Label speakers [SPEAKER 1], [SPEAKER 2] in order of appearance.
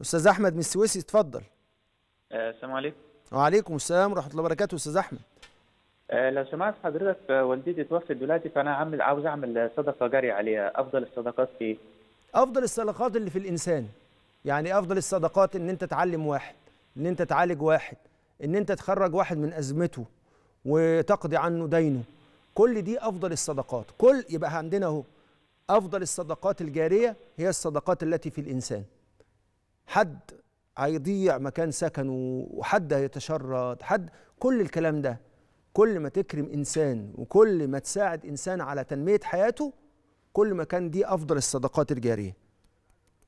[SPEAKER 1] استاذ احمد من السويسي اتفضل
[SPEAKER 2] آه، السلام عليكم
[SPEAKER 1] وعليكم السلام ورحمه الله وبركاته استاذ احمد
[SPEAKER 2] آه، لو سمعت حضرتك آه، والدتي توفت دلوقتي فانا عامل عاوز اعمل صدقه جاريه عليها افضل الصدقات ايه
[SPEAKER 1] افضل الصدقات اللي في الانسان يعني افضل الصدقات ان انت تعلم واحد ان انت تعالج واحد ان انت تخرج واحد من ازمته وتقضي عنه دينه كل دي افضل الصدقات كل يبقى عندنا اهو افضل الصدقات الجاريه هي الصدقات التي في الانسان حد هيضيع مكان سكنه وحد هيتشرد حد كل الكلام ده كل ما تكرم انسان وكل ما تساعد انسان على تنميه حياته كل ما كان دي افضل الصدقات الجاريه